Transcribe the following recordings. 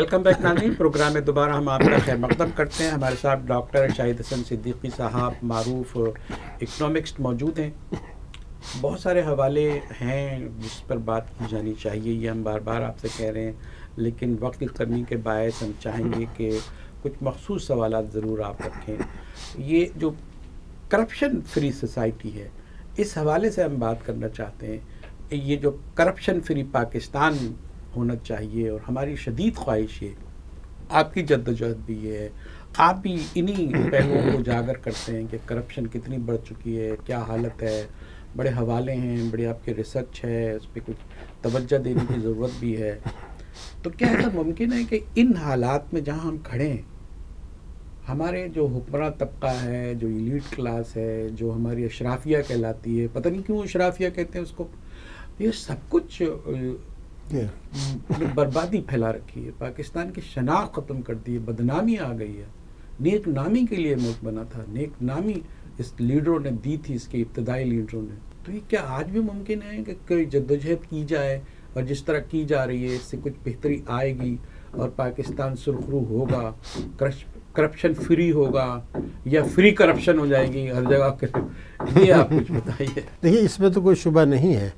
Welcome back नाजीन programme में दोबारा हम आपका खैर मकदम करते हैं हमारे साथ डॉक्टर शाहिद हसन सिद्दीकी साहब मरूफ इकनॉमिक्स मौजूद हैं बहुत सारे हवाले हैं जिस पर बात की जानी चाहिए ये हम बार बार आपसे कह रहे हैं लेकिन वक्त की कमी के बायस हम चाहेंगे कि कुछ मखसूस सवाल ज़रूर आप रखें ये जो करप्शन फ्री सोसाइटी है इस हवाले से हम बात करना चाहते हैं ये जो करप्शन फ्री पाकिस्तान होना चाहिए और हमारी शदीद ख्वाहिश ये आपकी जद्दोजहद भी है आप भी इन्हीं पहलुओं को उजागर करते हैं कि करप्शन कितनी बढ़ चुकी है क्या हालत है बड़े हवाले हैं बड़े आपके रिसर्च है उस पर कुछ तवज्जो देने की ज़रूरत भी है तो क्या ऐसा मुमकिन है कि इन हालात में जहाँ हम खड़े हैं हमारे जो हुक्मरान तबका है जो इलीट क्लास है जो हमारी अशराफिया कहलाती है पता नहीं क्यों अशराफिया कहते हैं उसको ये सब कुछ yeah. बर्बादी फैला रखी है पाकिस्तान की शनाख्त ख़त्म कर दी है बदनामी आ गई है नेक नामी के लिए मुल्क बना था नेक नामी इस लीडरों ने दी थी इसके इब्तदाई लीडरों ने तो ये क्या आज भी मुमकिन है कि कोई जद्दोजहद की जाए और जिस तरह की जा रही है इससे कुछ बेहतरी आएगी और पाकिस्तान सुरखरू होगा करप्शन फ्री होगा या फ्री करप्शन हो जाएगी हर जगह ये आप कुछ बताइए देखिए इसमें तो कोई शुबा नहीं है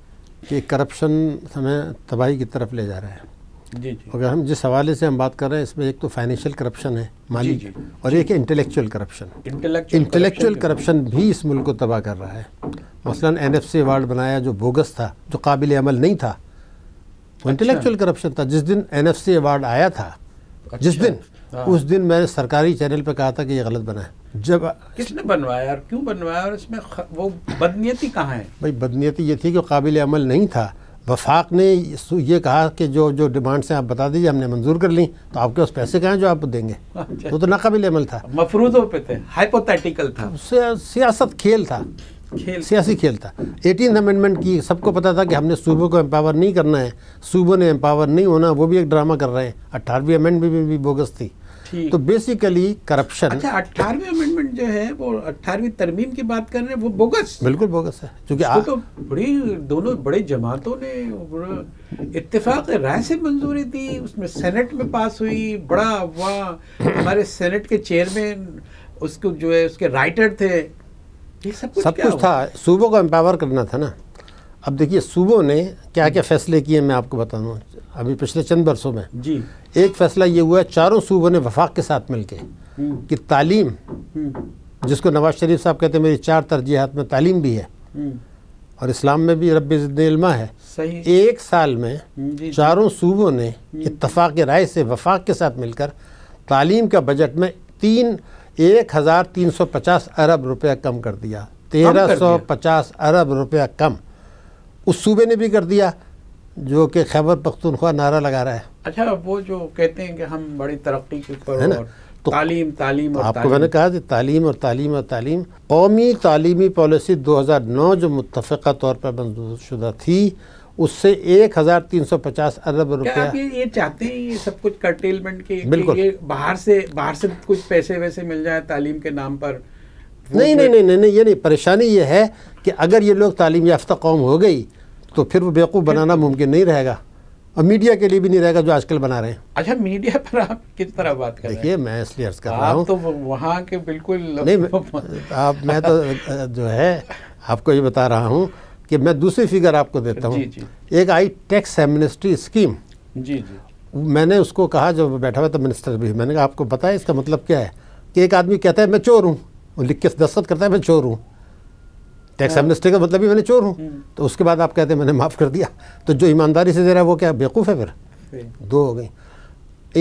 कि करप्शन हमें तबाही की तरफ ले जा रहा है जी जी अगर हम जिस हवाले से हम बात कर रहे हैं इसमें एक तो फाइनेंशियल करप्शन है माली जी, जी, और एक इंटेलेक्चुअल करप्शन इंटेलेक्चुअल करप्शन भी इस मुल्क को तबाह कर रहा है मसलन एन एफ सी अवार्ड बनाया जो बोगस था जो काबिल अमल नहीं था वो इंटेलेक्चुअल अच्छा। करप्शन था जिस दिन एन एफ सी अवार्ड आया था जिस अच्छा। दिन हाँ। उस दिन मैंने सरकारी चैनल पर कहा था कि ये गलत बनाए जब किसने बनवाया और क्यों बनवाया और इसमें वो बदनीति कहाँ है भाई बदनीति ये थी कि काबिल अमल नहीं था वफाक ने ये कहा कि जो जो डिमांड्स हैं आप बता दीजिए हमने मंजूर कर ली तो आपके उस पैसे कहाँ जो आप देंगे अच्छा। वो तो नाकाबिल अमल था मफरूजों पे थे हाइपोथेटिकल था सियासत खेल था खेल सियासी खेल था एटीन अमेंडमेंट की सबको पता था कि हमने सूबों को एम्पावर नहीं करना है सूबों ने एम्पावर नहीं होना वो भी एक ड्रामा कर रहे हैं अट्ठारहवीं अमेंडमेंट भी, भी, भी बोगस थी तो बेसिकली करप्शन अच्छा अट्ठारहवीं अमेंडमेंट जो है वो अठारवी तरमीम की बात कर रहे हैं वो बोगस बिल्कुल बोगस है क्योंकि आ... तो बड़ी दोनों बड़े जमातों ने इतफाक राय से मंजूरी दी उसमें सेनेट में पास हुई बड़ा वाह हमारे सेनेट के चेयरमैन उसको जो है उसके राइटर थे ये सब कुछ सब कुछ था सूबों को एम्पावर करना था ना अब देखिए सूबों ने क्या क्या फैसले किए मैं आपको बता दूँ अभी पिछले चंद बरसों में जी एक फैसला ये हुआ है चारों सूबों ने वफाक के साथ के हम्म। कि तालीम हम्म। जिसको नवाज शरीफ साहब कहते हैं मेरी चार तरजीहत में तालीम भी है हम्म। और इस्लाम में भी रब इल्मा है सही एक साल में चारों सूबों ने इतफाक़ राय से वफाक के साथ मिलकर तालीम का बजट में तीन एक हज़ार तीन सौ पचास अरब रुपया कम कर दिया तेरह सौ पचास अरब रुपया कम उस सूबे ने भी कर दिया जो कि खैबर पख्तूनख्वा नारा लगा रहा है अच्छा वो जो कहते हैं कि हम बड़ी तरक्की के ऊपर है ना तो तालीम तालीम और आपको मैंने कहा कि तालीम और तालीम और तालीम कौमी तालीमी पॉलिसी 2009 जो मुतफ़ा तौर पर मंजूर शुदा थी उससे एक हज़ार तीन सौ पचास अरब रुपया ये, ये चाहते हैं ये सब कुछ कर्टेलमेंट के बिल्कुल बाहर से बाहर से कुछ पैसे वैसे मिल जाए तालीम के नाम पर नहीं नहीं नहीं नहीं ये नहीं परेशानी ये है कि अगर ये लोग तालीम याफ्ता कौम हो गई तो फिर वो बेवकूफ़ बनाना मुमकिन नहीं रहेगा और मीडिया के लिए भी नहीं रहेगा जो आजकल बना रहे हैं अच्छा मीडिया पर आप किस तरह बात कर देखिए मैं इसलिए अर्ज कर रहा हूँ तो वहाँ के बिल्कुल नहीं आप मैं तो जो है आपको ये बता रहा हूँ कि मैं दूसरी फिगर आपको देता हूँ एक आई टैक्स एमनेस्टी स्कीम जी जी मैंने उसको कहा जब बैठा हुआ था मिनिस्टर भी मैंने कहा आपको बताया इसका मतलब क्या है कि एक आदमी कहता है मैं चोर हूँ वो लिख के दस्तखत करता है मैं चोर हूँ टैक्स एमनेस्टी हाँ। का मतलब ही मैंने चोर हूँ हम्म। तो उसके बाद आप कहते हैं मैंने माफ़ कर दिया तो जो ईमानदारी से दे रहा है वो क्या बेवकूफ़ है फिर दो हो गई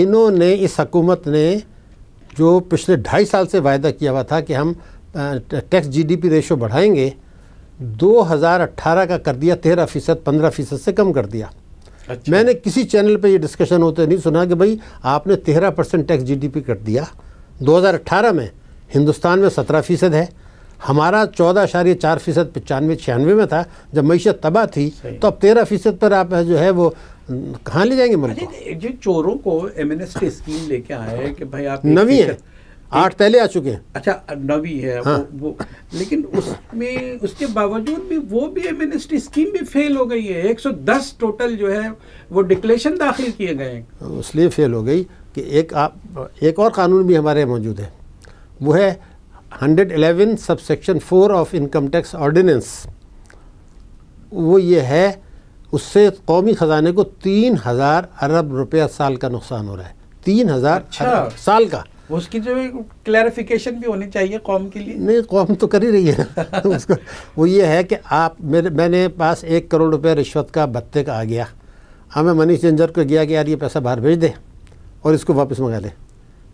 इन्होंने इस हकूमत ने जो पिछले ढाई साल से वायदा किया हुआ था कि हम टैक्स जीडीपी रेशो बढ़ाएंगे 2018 का कर दिया तेरह फ़ीसद पंद्रह फ़ीसद से कम कर दिया अच्छा। मैंने किसी चैनल पे ये डिस्कशन होते नहीं सुना कि भाई आपने तेरह परसेंट टैक्स जीडीपी कर दिया 2018 में हिंदुस्तान में सत्रह फ़ीसद है हमारा चौदह शारी चार फीसद पचानवे छियानवे में था जब मीशत तबाह थी तो अब तेरह फीसद पर आप जो है वो कहाँ ले जाएंगे मुल्क चोरों को एम एन एस की स्कीम लेके आए हैं कि भाई आप नवी है आठ पहले आ चुके हैं अच्छा नवी है हाँ। वो, वो लेकिन उसमें उसके बावजूद भी वो भी M N S T scheme भी फेल हो गई है एक सौ दस टोटल जो है वो डिक्लेशन दाखिल किए गए हैं इसलिए हाँ, फेल हो गई कि एक आप एक और कानून भी हमारे मौजूद है वो है 111 subsection section four of income tax ordinance वो ये है उससे कौमी ख़जाने को तीन हज़ार अरब रुपया साल का नुकसान हो रहा है तीन हज़ार अच्छा। साल का उसकी जो क्लैरिफिकेशन भी होनी चाहिए कौम के लिए नहीं कौम तो कर ही रही है उसको वो ये है कि आप मेरे मैंने पास एक करोड़ रुपया रिश्वत का भत्ते का आ गया हाँ मैं मनीष चेंजर को गया कि यार ये पैसा बाहर भेज दे और इसको वापस मंगा ले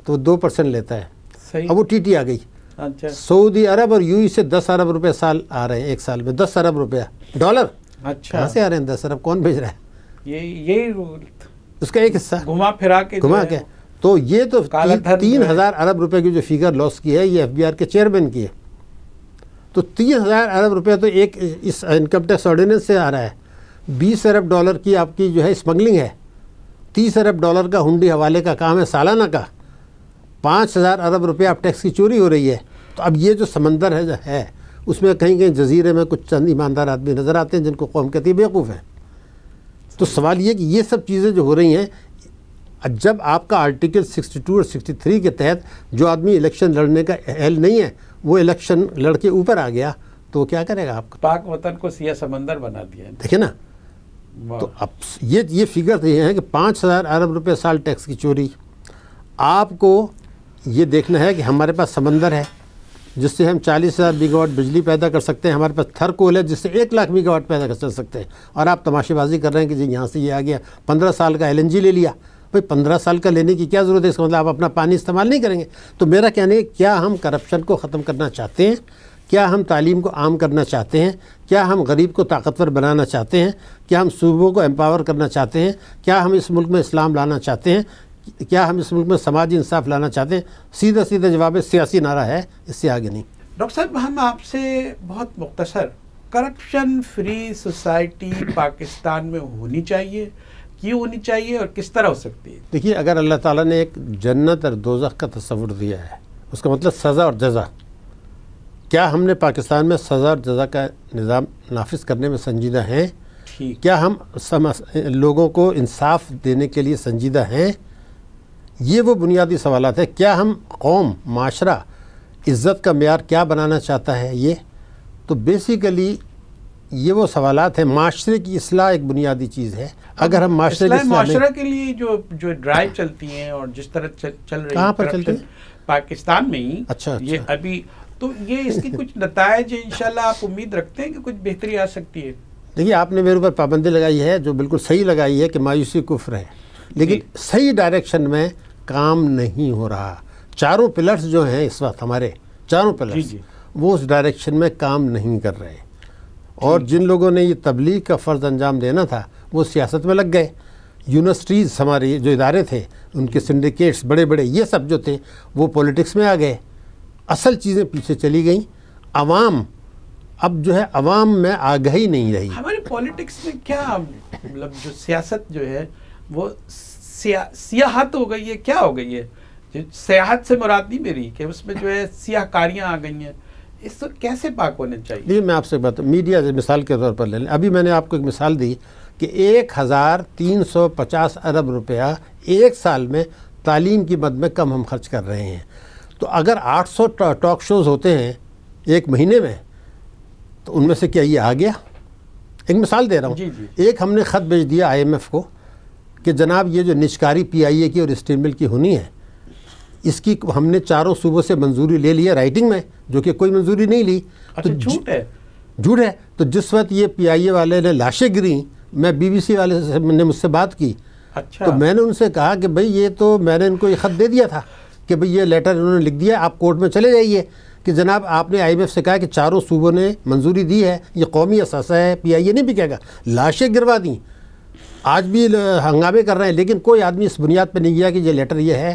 तो दो परसेंट लेता है सही अब वो टीटी आ गई अच्छा सऊदी अरब और यूएस से दस अरब रुपए साल आ रहे हैं एक साल में दस अरब रुपया डॉलर अच्छा कहाँ से आ रहे हैं दस अरब कौन भेज रहा है ये यही उसका एक हिस्सा घुमा फिरा के घुमा के तो ये तो तीन हजार अरब रुपए की जो फिगर लॉस की है ये एफबीआर के चेयरमैन की है तो तीन हजार अरब रुपए तो एक इस इनकम टैक्स ऑर्डिनेंस से आ रहा है बीस अरब डॉलर की आपकी जो है स्मगलिंग है तीस अरब डॉलर का हुंडी हवाले का काम है सालाना का पाँच हज़ार अरब रुपया अब टैक्स की चोरी हो रही है तो अब ये जो समंदर है जो है उसमें कहीं कहीं जजीरे में कुछ चंद ईमानदार आदमी नज़र आते हैं जिनको कौम कहती है बेवकूफ़ है तो सवाल ये कि ये सब चीज़ें जो हो रही हैं जब आपका आर्टिकल 62 और 63 के तहत जो आदमी इलेक्शन लड़ने का अहल नहीं है वो इलेक्शन लड़ के ऊपर आ गया तो क्या करेगा आपका पाक वतन को सिया समंदर बना दिया देखिए ना तो अब ये ये फिगर तो ये है कि पाँच हज़ार अरब रुपये साल टैक्स की चोरी आपको ये देखना है कि हमारे पास समंदर है जिससे हम चालीस हज़ार बीगावाट बिजली पैदा कर सकते हैं हमारे पास थर कोल है जिससे एक लाख बीगावाट पैदा कर सकते हैं और आप तमाशेबाजी कर रहे हैं कि जी यहाँ से ये आ गया पंद्रह साल का एल ले लिया भाई पंद्रह साल का लेने की क्या ज़रूरत है इसका मतलब आप अपना पानी इस्तेमाल नहीं करेंगे तो मेरा कहना है क्या हम करप्शन को ख़त्म करना चाहते हैं क्या हम तालीम को आम करना चाहते हैं क्या हम गरीब को ताकतवर बनाना चाहते हैं क्या हम सूबों को एम्पावर करना चाहते हैं क्या हम इस मुल्क में इस्लाम लाना चाहते हैं क्या हम इस मुल्क में समाजी इंसाफ लाना चाहते हैं सीधा सीधा जवाब सियासी नारा है इससे आगे नहीं डॉक्टर साहब हम आपसे बहुत मुख्तसर करप्शन फ्री सोसाइटी पाकिस्तान में होनी चाहिए क्यों होनी चाहिए और किस तरह हो सकती है देखिए अगर अल्लाह ताला ने एक जन्नत और दोजख का तस्वुर दिया है उसका मतलब सज़ा और जजा क्या हमने पाकिस्तान में सज़ा और जजा का निज़ाम नाफिज करने में संजीदा हैं क्या हम समस, लोगों को इंसाफ देने के लिए संजीदा हैं ये वो बुनियादी सवाल है क्या हम कौम माशरा इज़्ज़त का मैार क्या बनाना चाहता है ये तो बेसिकली ये वो सवाल हैं माशरे की असलाह एक बुनियादी चीज़ है अगर हम माशरे की माशरा के लिए जो जो ड्राइव चलती हैं और जिस तरह चल, चल रही कहाँ पर चलते हैं पाकिस्तान में ही अच्छा, अच्छा। ये अभी तो ये इसके कुछ नतज इन आप उम्मीद रखते हैं कि कुछ बेहतरी आ सकती है देखिए आपने मेरे ऊपर पाबंदी लगाई है जो बिल्कुल सही लगाई है कि मायूसी कुफ्र है लेकिन सही डायरेक्शन में काम नहीं हो रहा चारों पिलर्स जो हैं इस वक्त हमारे चारों पिलर्स जी जी। वो उस डायरेक्शन में काम नहीं कर रहे और जिन लोगों ने ये तबलीग का फ़र्ज़ अंजाम देना था वो सियासत में लग गए यूनिवर्सिटीज़ हमारे जो इदारे थे उनके सिंडिकेट्स बड़े बड़े ये सब जो थे वो पॉलिटिक्स में आ गए असल चीज़ें पीछे चली गई आवाम अब जो है अवाम में आगही नहीं रही हमारी पॉलिटिक्स में क्या मतलब जो सियासत जो है वो सिया सियाहत हो गई है क्या हो गई है सियाहत से मुराद नहीं मेरी कि उसमें जो है सियाहकारियाँ आ गई हैं इसको तो कैसे पाक होने चाहिए जी मैं आपसे बात मीडिया मिसाल के तौर पर ले लें अभी मैंने आपको एक मिसाल दी कि एक हज़ार तीन सौ पचास अरब रुपया एक साल में तालीम की मद में कम हम खर्च कर रहे हैं तो अगर आठ सौ टॉक शोज़ होते हैं एक महीने में तो उनमें से क्या ये आ गया एक मिसाल दे रहा हूँ एक हमने ख़त भेज दिया एफ़ को कि जनाब ये जो निष्कारी पीआईए की और स्टील मिल की होनी है इसकी हमने चारों सूबों से मंजूरी ले ली है राइटिंग में जो कि कोई मंजूरी नहीं ली अच्छा, तो झूठ है झूठ है तो जिस वक्त ये पीआईए वाले ने लाशें गिरी मैं बीबीसी वाले से ने मुझसे बात की अच्छा तो मैंने उनसे कहा कि भाई ये तो मैंने इनको ये ख़त दे दिया था कि भाई ये लेटर इन्होंने लिख दिया आप कोर्ट में चले जाइए कि जनाब आपने एफ से कहा कि चारों सूबों ने मंजूरी दी है ये कौमी असासा है ए नहीं बिकेगा लाशें गिरवा दी आज भी हंगामे कर रहे हैं लेकिन कोई आदमी इस बुनियाद पर नहीं गया कि ये लेटर ये है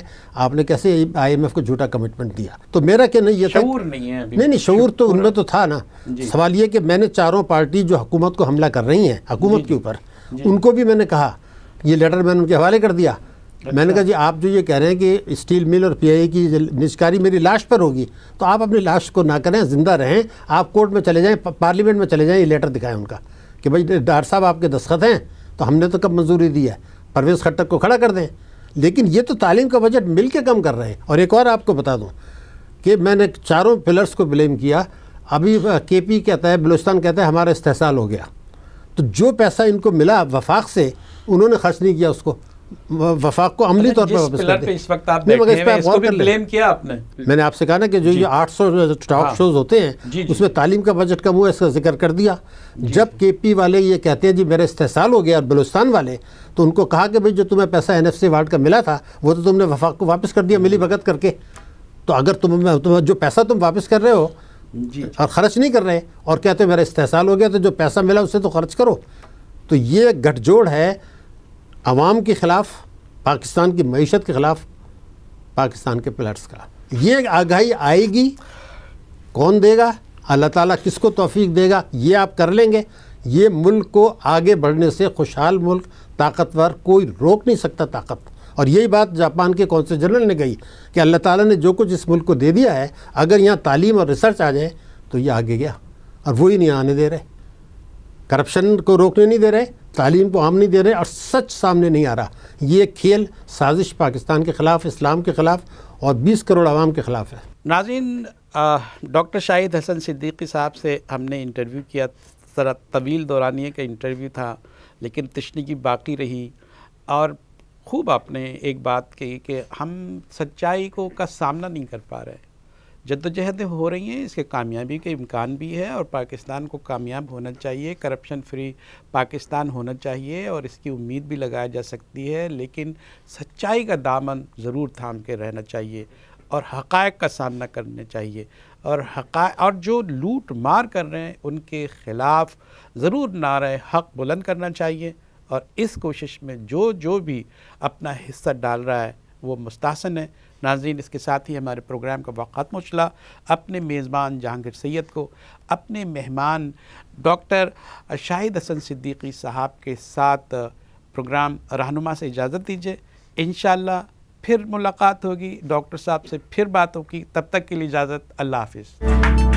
आपने कैसे आईएमएफ को झूठा कमिटमेंट दिया तो मेरा क्या नहीं ये था तो नहीं है नहीं नहीं तो शूर तो उनमें तो था ना सवाल ये कि मैंने चारों पार्टी जो हुकूमत को हमला कर रही हैं हुकूमत के ऊपर उनको भी मैंने कहा ये लेटर मैंने उनके हवाले कर दिया अच्छा। मैंने कहा जी आप जो ये कह रहे हैं कि स्टील मिल और पीआईए की निष्कारी मेरी लाश पर होगी तो आप अपनी लाश को ना करें जिंदा रहें आप कोर्ट में चले जाएं पार्लियामेंट में चले जाएं ये लेटर दिखाएं उनका कि भाई डार साहब आपके दस्खत हैं तो हमने तो कब मंजूरी दी है परवेज़ खट्टक को खड़ा कर दें लेकिन ये तो तालीम का बजट मिल के कम कर रहे हैं और एक और आपको बता दूँ कि मैंने चारों पिलर्स को ब्लेम किया अभी के पी कहता है बलूचिस्तान कहता है हमारा इस्तेसाल हो गया तो जो पैसा इनको मिला वफाक से उन्होंने खर्च नहीं किया उसको वफाक को अमली तौर पर वापस कर दे इस वक्त आप देख रहे हैं इसको ब्लेम किया आपने मैंने आपसे कहा ना कि जो ये 800 टॉक शोज होते हैं उसमें तालीम का बजट कम हुआ इसका जिक्र कर दिया जब के पी वाले ये कहते हैं जी मेरा इस्तेसाल हो गया और बलुस्तान वाले तो उनको कहा कि भाई जो तुम्हें पैसा एन एफ सी वार्ड का मिला था वो तो तुमने वफाक को वापस कर दिया मिली भगत करके तो अगर तुम जो पैसा तुम वापस कर रहे हो और ख़र्च नहीं कर रहे और कहते मेरा इस्तेसाल हो गया तो जो पैसा मिला उसे तो खर्च करो तो ये गठजोड़ है आवाम के ख़िलाफ़ पाकिस्तान की मीशत के ख़िलाफ़ पाकिस्तान के प्लेयर्स का ये आगाही आएगी कौन देगा अल्लाह ताला किसको तोफ़ी देगा ये आप कर लेंगे ये मुल्क को आगे बढ़ने से खुशहाल मुल्क ताकतवर कोई रोक नहीं सकता ताकत और यही बात जापान के कौंसल जनरल ने कही कि अल्लाह ताला ने जो कुछ इस मुल्क को दे दिया है अगर यहाँ तालीम और रिसर्च आ जाए तो ये आगे गया और वही नहीं आने दे रहे करप्शन को रोकने नहीं दे रहे तालीम को हम नहीं दे रहे और सच सामने नहीं आ रहा ये खेल साजिश पाकिस्तान के ख़िलाफ़ इस्लाम के ख़िलाफ़ और 20 करोड़ आवाम के ख़िलाफ़ है नाजिन डॉक्टर शाहिद हसन सिद्दीकी साहब से हमने इंटरव्यू किया ज़रा तवील दौरानिए का इंटरव्यू था लेकिन तश्नगी बाकी रही और खूब आपने एक बात कही कि हम सच्चाई को का सामना नहीं कर पा रहे जद्दोजहद हो रही हैं इसके कामयाबी के इम्कान भी है और पाकिस्तान को कामयाब होना चाहिए करप्शन फ्री पाकिस्तान होना चाहिए और इसकी उम्मीद भी लगाई जा सकती है लेकिन सच्चाई का दामन ज़रूर थाम के रहना चाहिए और हक़ का सामना करना चाहिए और हक़ा और जो लूट मार कर रहे हैं उनके ख़िलाफ़ ज़रूर नारे हक़ बुलंद करना चाहिए और इस कोशिश में जो जो भी अपना हिस्सा डाल रहा है वो मुस्तासन है नाजीन इसके साथ ही हमारे प्रोग्राम का वक्त ख़त्म अपने मेज़बान जहांगीर सैद को अपने मेहमान डॉक्टर शाहिद हसन सिद्दीकी साहब के साथ प्रोग्राम रहनुमा से इजाज़त दीजिए इन फिर मुलाकात होगी डॉक्टर साहब से फिर बात होगी तब तक के लिए इजाज़त अल्लाह हाफिज़